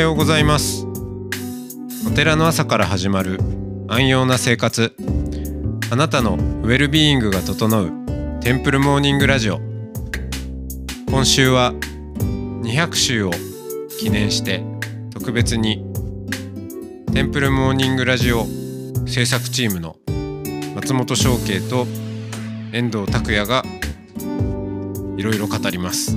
ようございますお寺の朝から始まる安養な生活あなたのウェルビーイングが整うテンプルモーニングラジオ今週は200周を記念して特別にテンプルモーニングラジオ制作チームの松本翔慶と遠藤拓也がいろいろ語ります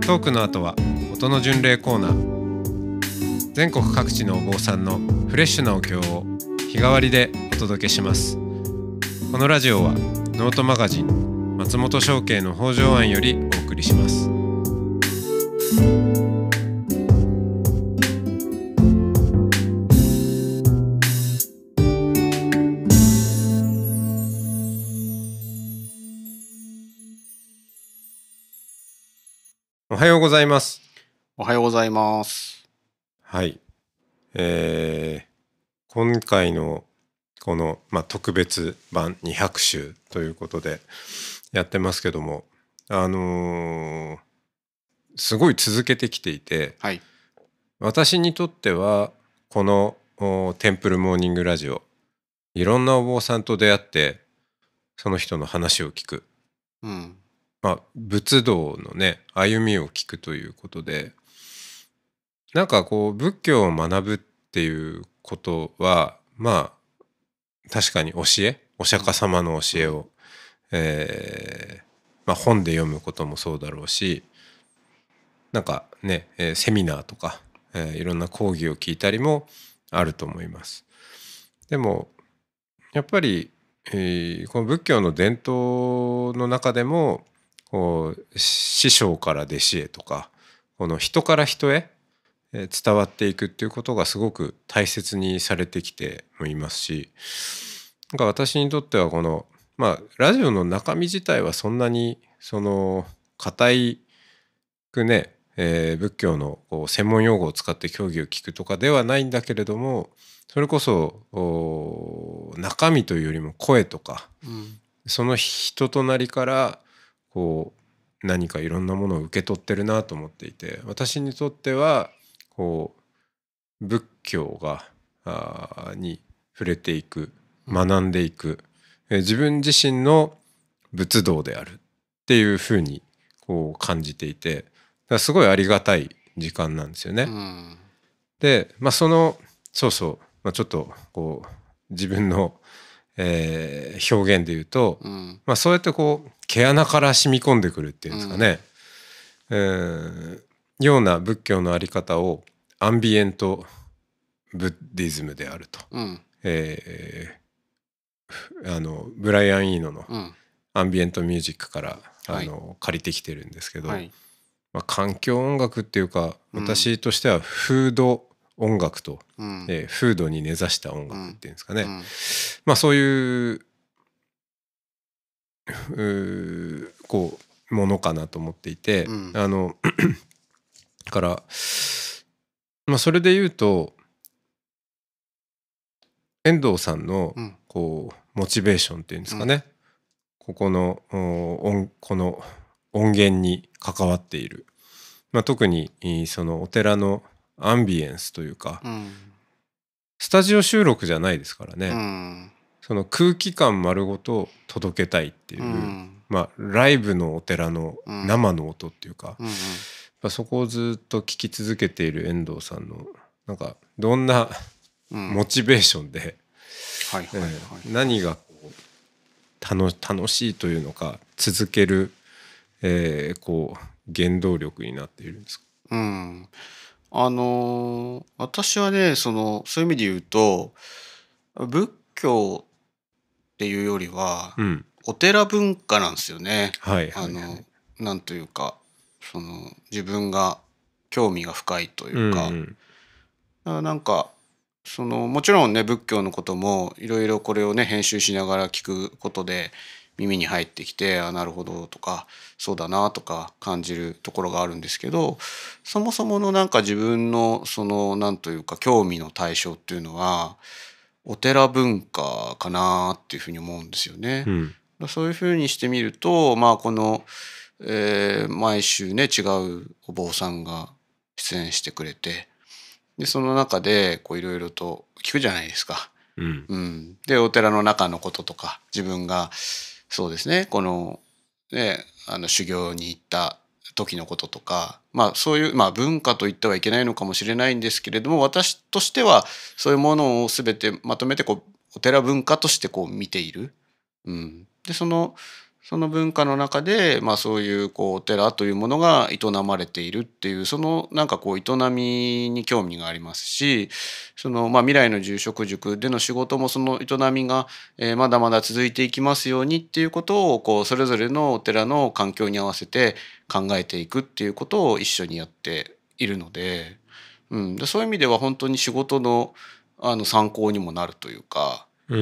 トークの後は音の巡礼コーナー全国各地のお坊さんのフレッシュなお経を日替わりでお届けしますこのラジオはノートマガジン松本商家の北条庵よりお送りしますおはようございますおはようございます。はい。えー、今回のこの、まあ、特別版200集ということでやってますけども、あのー、すごい続けてきていて、はい、私にとってはこのテンプルモーニングラジオいろんなお坊さんと出会ってその人の話を聞く、うんまあ、仏道のね歩みを聞くということでなんかこう仏教を学ぶっていうことはまあ確かに教えお釈迦様の教えを、えーまあ、本で読むこともそうだろうしなんかね、えー、セミナーとか、えー、いろんな講義を聞いたりもあると思います。でもやっぱり、えー、この仏教の伝統の中でもこう師匠から弟子へとかこの人から人へ伝わっていくっていうことがすごく大切にされてきてもいますしなんか私にとってはこのまあラジオの中身自体はそんなにその固いくね、え仏教のこう専門用語を使って教義を聞くとかではないんだけれどもそれこそ中身というよりも声とか、その人となりからこう何かいろんなものを受け取ってるなと思っていて私にとってはこう仏教があに触れていく学んでいく、え自分自身の仏道であるっていうふうにこう感じていてすごいありがたい時間なんですよね。うん、で、まあ、そのそうそう、まあ、ちょっとこう自分の、えー、表現で言うと、うん、まあ、そうやってこう毛穴から染み込んでくるっていうんですかね、うん、ような仏教の在り方をアンビエント・ブッディズムであると、うん、えー、あのブライアン・イーノのアンビエント・ミュージックから、うん、あの、借りてきてるんですけど、はい、まあ、環境音楽っていうか私としてはフード音楽と、うん、えー、フードに根ざした音楽っていうんですかね、まあ、そういうこうものかなと思っていて、あのだから、まあ、それで言うと遠藤さんのこう、モチベーションっていうんですかね、ここの音この音源に関わっている、まあ、特にそのお寺のアンビエンスというか、うん、スタジオ収録じゃないですからね、うん、その空気感丸ごと届けたいっていう、うん、まあ、ライブのお寺の生の音っていうか、うんうんそこをずっと聞き続けている遠藤さんのなんかどんな、うん、モチベーションで何が楽しいというのか続ける、えー、こう原動力になっているんですか、うんあのー、私はねそのそういう意味で言うと仏教っていうよりは、うん、お寺文化なんですよね。はい、はい、なんというかその自分が興味が深いというか,、うんうん、だからなんかそのもちろんね仏教のこともいろいろこれをね編集しながら聞くことで耳に入ってきてあなるほどとかそうだなとか感じるところがあるんですけどそもそものなんか自分のその何というか興味の対象っていうのはお寺文化かなっていうふうに思うんですよね。うん、そういうふうにしてみるとまあこのえー、毎週ね違うお坊さんが出演してくれてでその中でいろいろと聞くじゃないですか。うん、うん、でお寺の中のこととか自分がそうですねこのねあの修行に行った時のこととか、まあ、そういう、まあ、文化と言ってはいけないのかもしれないんですけれども私としてはそういうものを全てまとめてこうお寺文化としてこう見ている。うん、でそのその文化の中で、まあ、そういうこうお寺というものが営まれているっていうそのなんかこう営みに興味がありますしその、まあ、未来の住職塾での仕事もその営みが、えまだまだ続いていきますようにっていうことをこうそれぞれのお寺の環境に合わせて考えていくっていうことを一緒にやっているので,、うん、そういう意味では本当に仕事のあの参考にもなるというか。うん、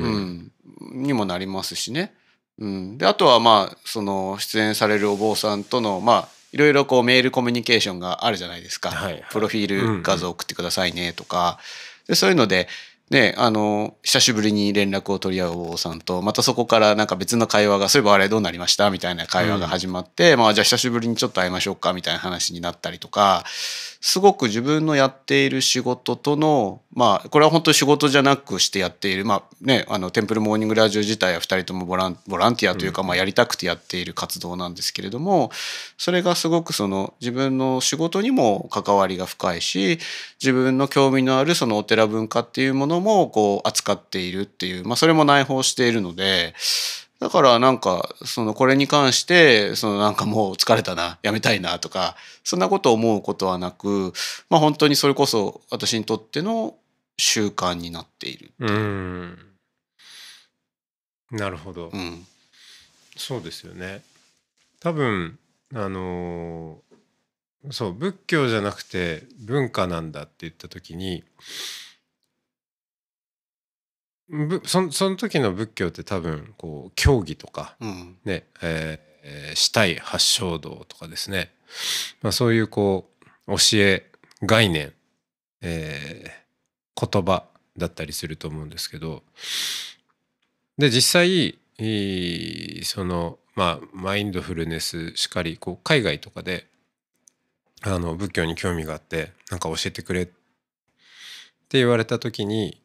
うん、にもなりますしね。うん、であとはまあその出演されるお坊さんとのまあいろいろこうメールコミュニケーションがあるじゃないですか、はいはい、プロフィール画像送ってくださいねとか、うん、でそういうので、ね、あの久しぶりに連絡を取り合うお坊さんとまたそこからなんか別の会話がそういえばあれどうなりましたみたいな会話が始まって、うん、まあじゃあ久しぶりにちょっと会いましょうかみたいな話になったりとかすごく自分のやっている仕事とのまあこれは本当に仕事じゃなくしてやっているまあねあのテンプルモーニングラジオ自体は2人ともボランボランティアというか、まあ、やりたくてやっている活動なんですけれどもそれがすごくその自分の仕事にも関わりが深いし自分の興味のあるそのお寺文化っていうものもこう扱っているっていう、まあ、それも内包しているのでだからなんか、そのこれに関して、そのなんかもう疲れたな、やめたいなとか、そんなことを思うことはなく、まあ本当にそれこそ私にとっての習慣になっているてう。うんなるほど、うん、そうですよね。多分、あのー、そう、仏教じゃなくて文化なんだって言った時に、そその時の仏教って多分こう教義とか、うん、ねえー、死体発祥道とかですね、まあ、そういうこう教え概念、えー、言葉だったりすると思うんですけどで実際そのまあマインドフルネスしかりこう海外とかであの仏教に興味があってなんか教えてくれって言われた時に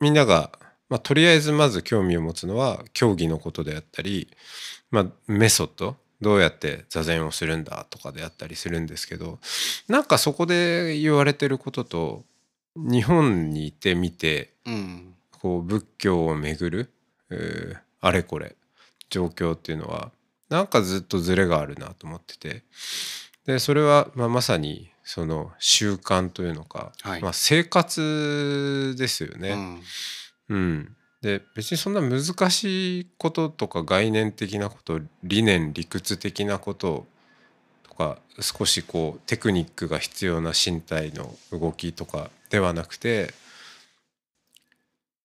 みんなが、まあ、とりあえずまず興味を持つのは競技のことであったり、まあ、メソッドどうやって座禅をするんだとかであったりするんですけどなんかそこで言われてることと日本にいてみて、うん、こう仏教をめぐる、えー、あれこれ状況っていうのはなんかずっとズレがあるなと思っててでそれは、まあ、まさにその習慣というのか、はい、まあ、生活ですよね。うん、うん、で別にそんな難しいこととか概念的なこと理念理屈的なこととか少しこうテクニックが必要な身体の動きとかではなくて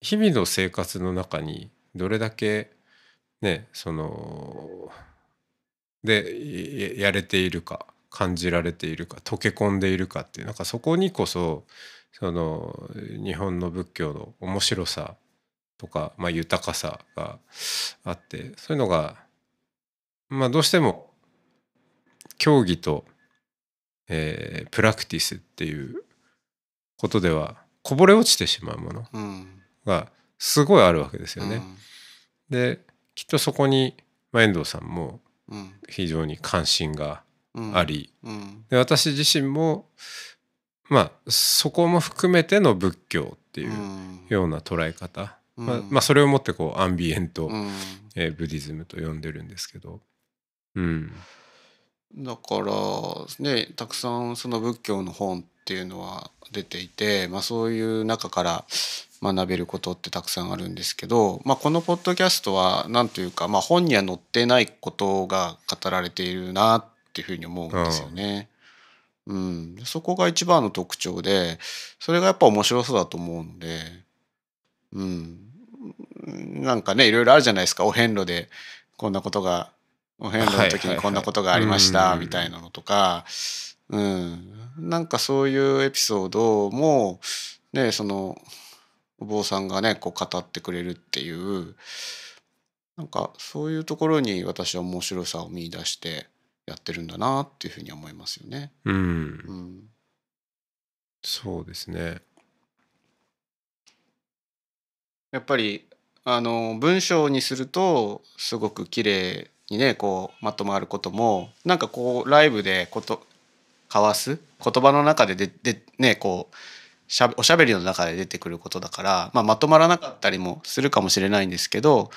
日々の生活の中にどれだけねそのでやれているか。感じられているか溶け込んでいるかっていうなんかそこにこそその日本の仏教の面白さとか、まあ、豊かさがあってそういうのが、まあ、どうしても教義と、えー、プラクティスっていうことではこぼれ落ちてしまうものがすごいあるわけですよね。うん、できっとそこに、まあ、遠藤さんも非常に関心があり、で私自身もまあそこも含めての仏教っていうような捉え方、まあ、まあ、それをもってこうアンビエント、うん、えー、ブディズムと呼んでるんですけど、うん、だからねたくさんその仏教の本っていうのは出ていて、まあ、そういう中から学べることってたくさんあるんですけど、まあ、このポッドキャストは何というか、まあ、本には載ってないことが語られているなっっていうふうに思うんですよね。うん、そこが一番の特徴でそれがやっぱ面白さだと思うんで、うん、なんかねいろいろあるじゃないですかお遍路でこんなことがお遍路の時にこんなことがありましたみたいなのとか、うん、なんかそういうエピソードもねそのお坊さんがねこう語ってくれるっていうなんかそういうところに私は面白さを見いだして。やってるんだなっていうふうに思いますよね。うん、うん、そうですねやっぱりあの文章にするとすごく綺麗にねこうまとまることもなんかこうライブでこと交わす言葉の中でででねこうしゃおしゃべりの中で出てくることだから、まあ、まとまらなかったりもするかもしれないんですけど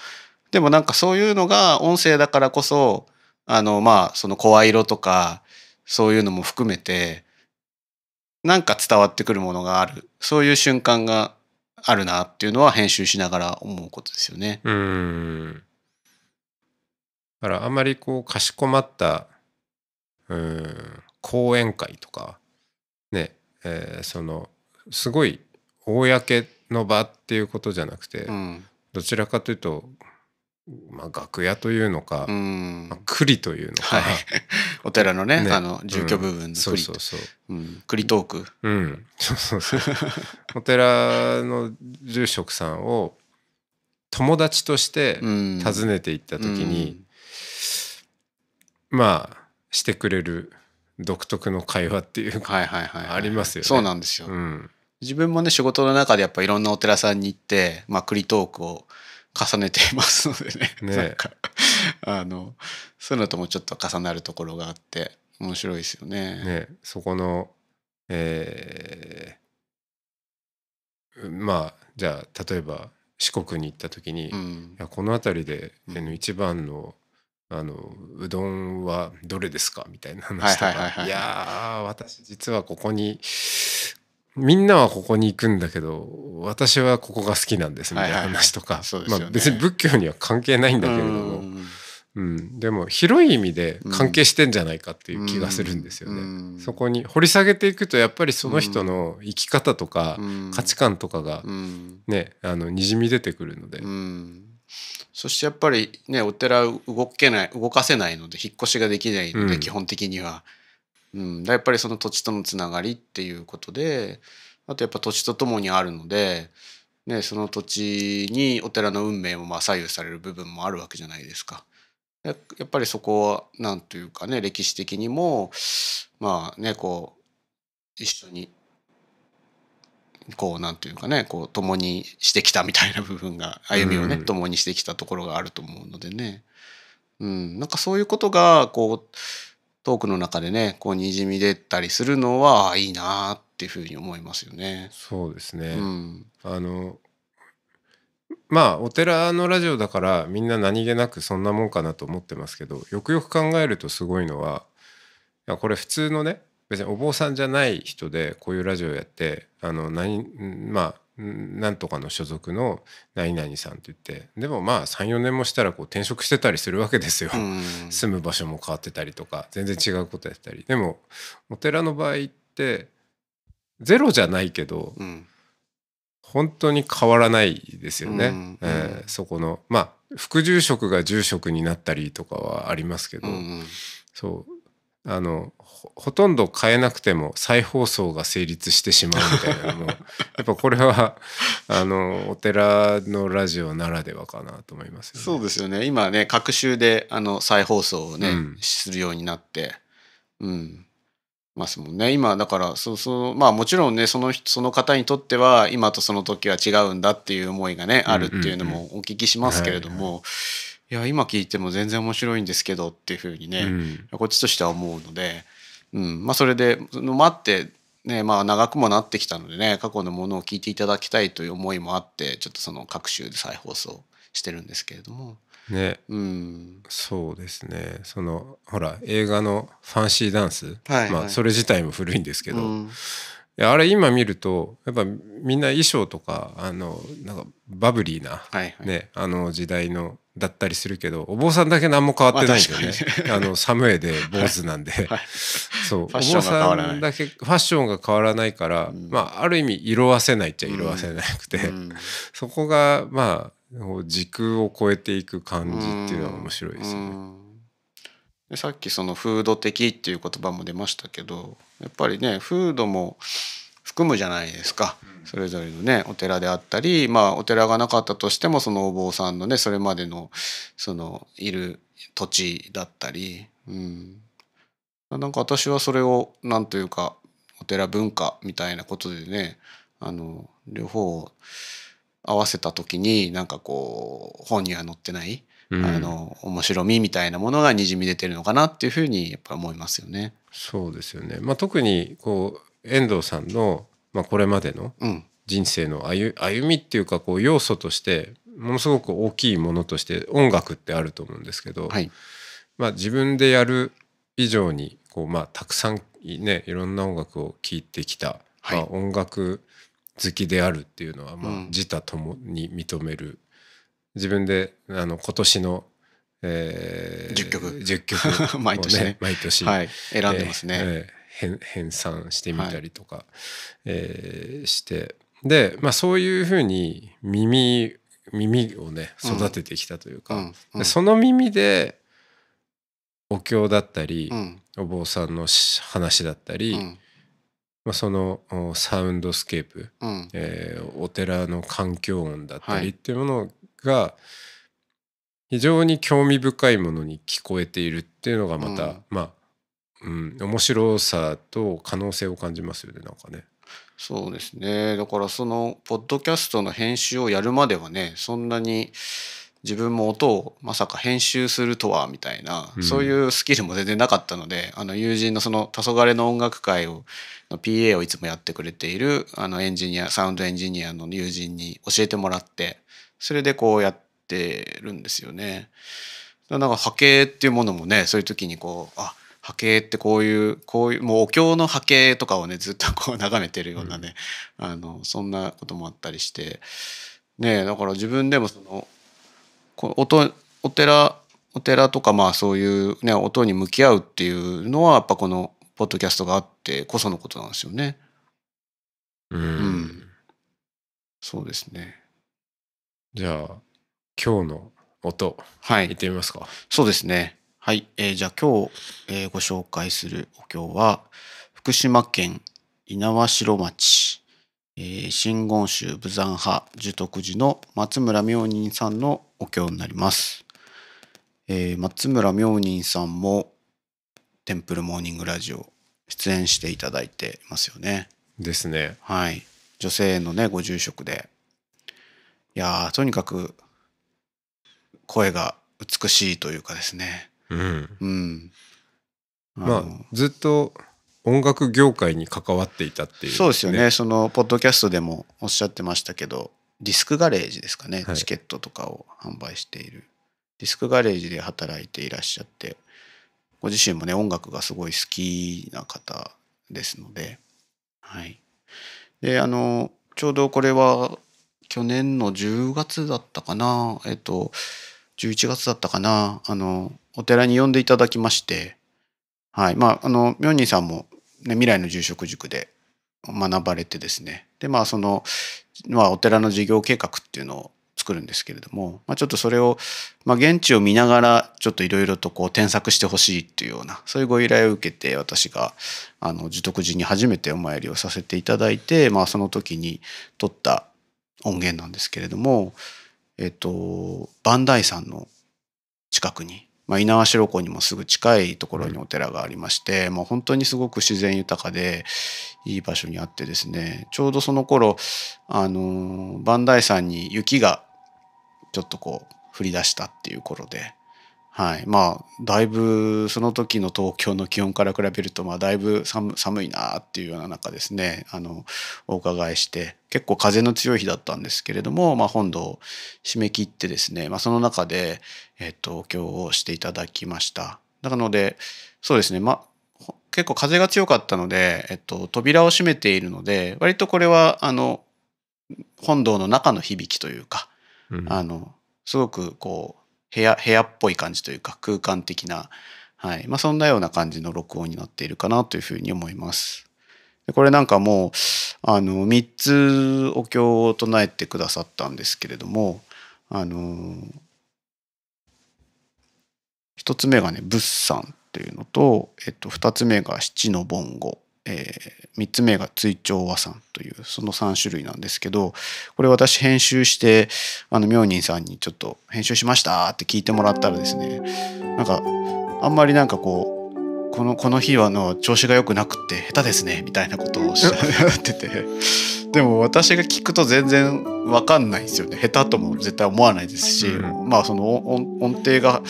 でもなんかそういうのが音声だからこそあのまあその声色とかそういうのも含めてなんか伝わってくるものがあるそういう瞬間があるなっていうのは編集しながら思うことですよね。うんだからあんまりこうかしこまったうん講演会とかね、えー、そのすごい公の場っていうことじゃなくて、うん、どちらかというとまあ、楽屋というのか、うんまあ、栗というのか、はい、お寺のね、ね、あの住居部分の栗、うん、そうそうそう、うん、栗トーク、うん、そうそうそう お寺の住職さんを友達として訪ねていった時に、うん、まあしてくれる独特の会話っていうか、はいはいはい、はい、ありますよね。そうなんですよ、うん、自分もね仕事の中でやっぱいろんなお寺さんに行って、まあ、栗トークを重ねていますのでねねなんかあのそういうのともちょっと重なるところがあって面白いですよね。ねそこの、えー、まあじゃあ例えば四国に行った時に、うん、いやこの辺りで、うん、一番のあのうどんはどれですかみたいな話とか、いやー私実はここにみんなはここに行くんだけど私はここが好きなんですみたいな話とか、まあ、別に仏教には関係ないんだけれども、うん、うん、でも広い意味で関係してんじゃないかっていう気がするんですよね。うん、そこに掘り下げていくとやっぱりその人の生き方とか価値観とかがね、あのにじみ出てくるので。そしてやっぱりねお寺動けない動かせないので引っ越しができないので、基本的には。うん、やっぱりその土地とのつながりっていうことであとやっぱ土地とともにあるので、ね、その土地にお寺の運命もまあ左右される部分もあるわけじゃないですか。やっぱりそこは何というかね歴史的にもまあねこう一緒にこうなんというかねこう共にしてきたみたいな部分が歩みをね、共にしてきたところがあると思うのでね、うん、なんかそういうことがこうトークの中でねこうにじみ出たりするのはいいなっていうふうに思いますよね。そうですね、うん、あのまあお寺のラジオだからみんな何気なくそんなもんかなと思ってますけどよくよく考えるとすごいのはいやこれ普通のね別にお坊さんじゃない人でこういうラジオやってあの何まあなんとかの所属の何々さんって言ってでもまあ34年もしたらこう転職してたりするわけですよ、住む場所も変わってたりとか全然違うことやったりでもお寺の場合ってゼロじゃないけど、うん、本当に変わらないですよね、うん、えー、そこのまあ副住職が住職になったりとかはありますけど、うん、そうあのほとんど変えなくても再放送が成立してしまうみたいなのもやっぱこれは あのお寺のラジオならではかなと思います、ね、そうですよね今ね隔週であの再放送をね、うん、するようになってうんますもんね今だからそうそうまあもちろんねそのその方にとっては今とその時は違うんだっていう思いがねあるっていうのもお聞きしますけれども。はいいや今聞いても全然面白いんですけどっていうふうにね、うん、こっちとしては思うので、うんまあ、それで待ってねまあ、長くもなってきたのでね過去のものを聞いていただきたいという思いもあってちょっとその各週で再放送してるんですけれども。ね、うん、そうですねそのほら映画の「ファンシーダンス」はいはい、まあ、それ自体も古いんですけど、うん、いやあれ今見るとやっぱみんな衣装とかあのなんかバブリーな、はいはい、ね、あの時代のだったりするけどお坊さんだけ何も変わってないんだよね、あの寒いで坊主なんで、はいはい、そうお坊さんだけファッションが変わらないから、うん、まあ、ある意味色あせないっちゃ色あせなくて、うん、そこがまあ時空を超えていく感じっていうのは面白いですよね。でさっきそのフード的っていう言葉も出ましたけどやっぱりねフードも含むじゃないですか、それぞれのねお寺であったりまあお寺がなかったとしてもそのお坊さんのねそれまでのそのいる土地だったり、うん、なんか私はそれを何というかお寺文化みたいなことでねあの両方合わせた時になんかこう本には載ってないうん、あの面白みみたいなものがにじみ出てるのかなっていうふうにやっぱ思いますよね。そうですよね、まあ、特にこう遠藤さんの、まあ、これまでの人生の歩,、歩みっていうかこう要素としてものすごく大きいものとして音楽ってあると思うんですけど、はい、まあ、自分でやる以上にこう、まあ、たくさん、ね、いろんな音楽を聴いてきた、はい、まあ、音楽好きであるっていうのは、まあ、自他ともに認める、自分であの今年のえー、10曲10曲、ね、毎年ね毎年、はい、選んでますね、えー、編纂してみたりとか、はい、えー、してで、まあ、そういうふうに耳耳をね育ててきたというか、うんうん、その耳でお経だったり、うん、お坊さんの話だったり、まあ、そのサウンドスケープ、うん、えー、お寺の環境音だったりっていうものをが非常に興味深いものに聞こえているっていうのがまた、うん、まあうん、面白さと可能性を感じますよねなんかね。そうですねだからそのポッドキャストの編集をやるまではねそんなに自分も音をまさか編集するとはみたいな、うん、そういうスキルも全然なかったのであの友人のその「黄昏の音楽会を」の PA をいつもやってくれているあのエンジニアサウンドエンジニアの友人に教えてもらってそれでこうやってるんですよね。なんか波形っていうものもねそういう時にこうあ波形ってこういうこういうもうお経の波形とかをねずっとこう眺めてるようなね、うん、あのそんなこともあったりしてねだから自分でもそのこおとお寺お寺とかまあそういうね音に向き合うっていうのはやっぱこのポッドキャストがあってこそのことなんですよね。うん、うん、そうですね。じゃあ、今日の音、はい。行ってみますか。そうですね。はい。えー、じゃあ今日、えー、ご紹介するお経は、福島県猪苗代町、えー、真言宗武山派樹徳寺の松村明仁さんのお経になります。えー、松村明仁さんも、テンプルモーニングラジオ、出演していただいてますよね。ですね。はい。女性のね、ご住職で。いやとにかく声が美しいというかですね。うん、うん、まあずっと音楽業界に関わっていたっていう、ね、そうですよねそのポッドキャストでもおっしゃってましたけどディスクガレージですかね、はい、チケットとかを販売しているディスクガレージで働いていらっしゃってご自身もね音楽がすごい好きな方ですのではいであのちょうどこれは去年の10月だったかなえっと11月だったかなあのお寺に呼んでいただきましてはいまああの明仁さんも、ね、未来の住職塾で学ばれてですねでまあその、まあ、お寺の事業計画っていうのを作るんですけれども、まあ、ちょっとそれを、まあ、現地を見ながらちょっといろいろとこう添削してほしいっていうようなそういうご依頼を受けて私があの受徳寺に初めてお参りをさせていただいて、まあ、その時に撮った音源なんですけれども、えっと、バンダイさんの近くに、まあ、猪苗代湖にもすぐ近いところにお寺がありまして、ま本当にすごく自然豊かでいい場所にあってですねちょうどその頃あのバンダイさんに雪がちょっとこう降り出したっていう頃ではい、まあだいぶその時の東京の気温から比べると、まあ、だいぶ寒寒いなっていうような中ですねあのお伺いして結構風の強い日だったんですけれども、まあ、本堂を締め切ってですね、まあ、その中で、えっと、お経をしていただきました。なのでそうですね、まあ、結構風が強かったので、えっと、扉を閉めているので割とこれはあの本堂の中の響きというか、うん、あのすごくこう部屋、部屋っぽい感じというか、空間的な、はい。まあ、そんなような感じの録音になっているかなというふうに思います。でこれなんかもう、あの、3つお経を唱えてくださったんですけれども、あの、1つ目がね、仏産」っていうのと、えっと、2つ目が七の盆語。えー、3つ目が追徴和算というその3種類なんですけどこれ私編集してあの明仁さんにちょっと「編集しました?」って聞いてもらったらですねなんかあんまりなんかこうこのこの日はの調子が良くなくて下手ですねみたいなことをっしってて でも私が聞くと全然分かんないんですよね下手とも絶対思わないですし、うん、まあその音程が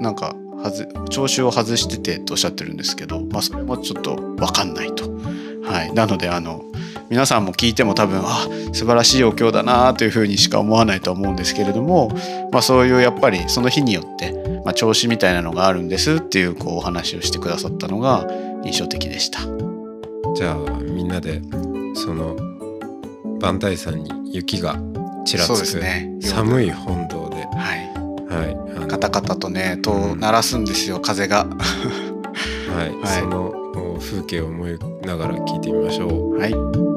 なんかはず聴衆を外しててとおっしゃってるんですけど、まあ、それもちょっと分かんないと。はい、なのであの皆さんも聞いても多分あ素晴らしいお経だなというふうにしか思わないと思うんですけれども、まあ、そういうやっぱりその日によって、まあ、調子みたいなのがあるんですっていうこうお話をしてくださったのが印象的でしたじゃあみんなでその磐梯山に雪がちらつく、ね、寒い本堂で、はい、はい、タカタとねと鳴らすんですよ風がはい、はい、その風景を思いながら聞いてみましょうはい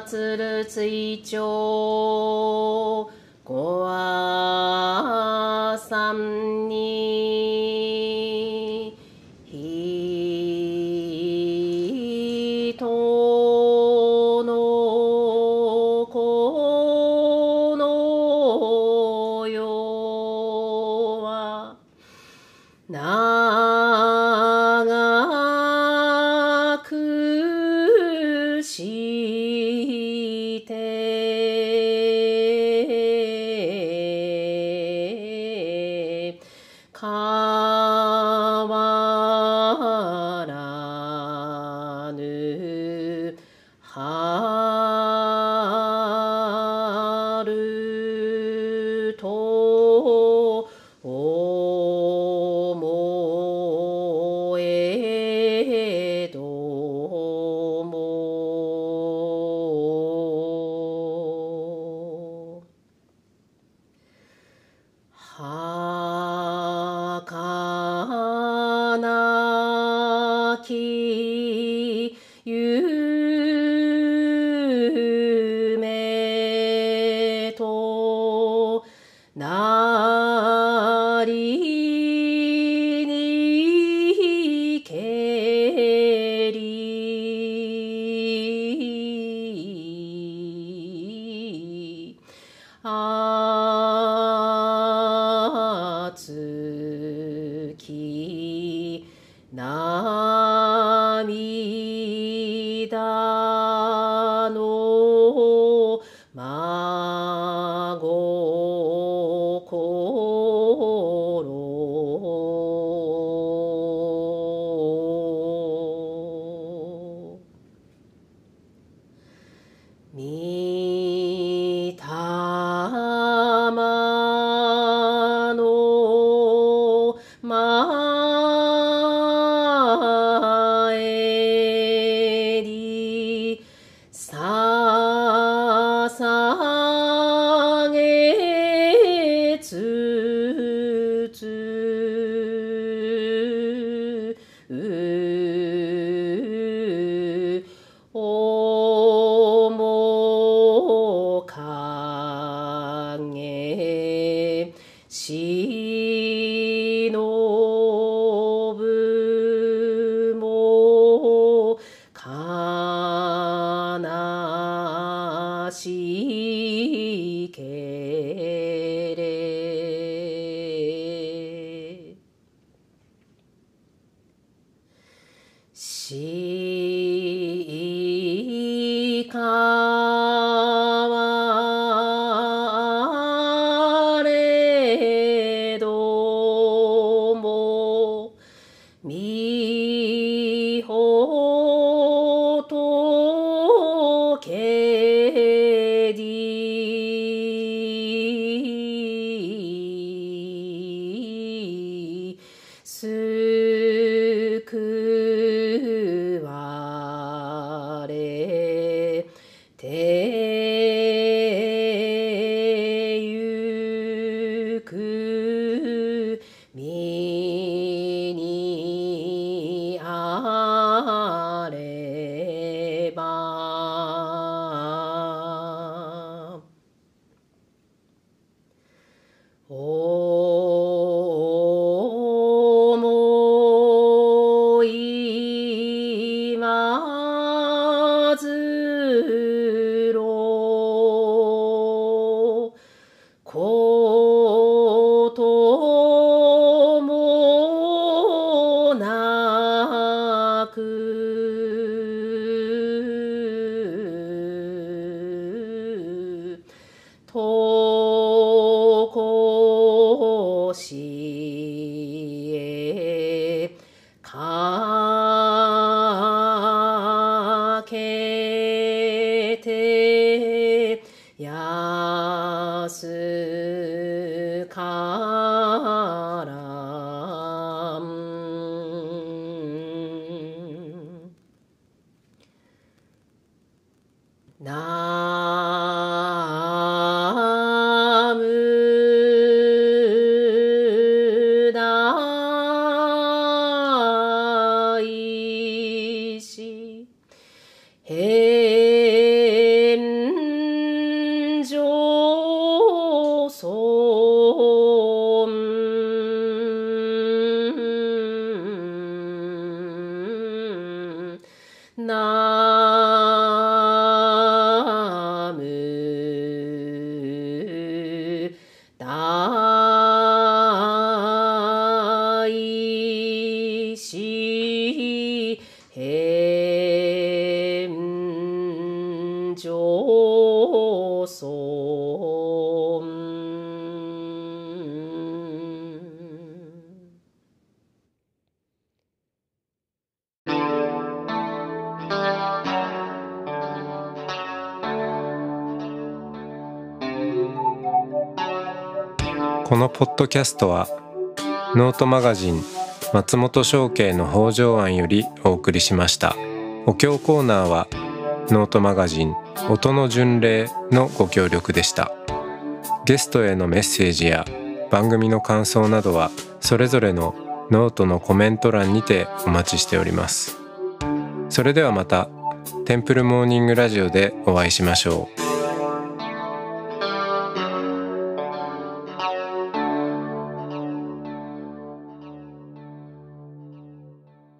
つるついちょう time. Uh, たポッドキャストはノートマガジン松本商家の北条庵よりお送りしましたお経コーナーはノートマガジン音の巡礼のご協力でしたゲストへのメッセージや番組の感想などはそれぞれのノートのコメント欄にてお待ちしておりますそれではまたテンプルモーニングラジオでお会いしましょう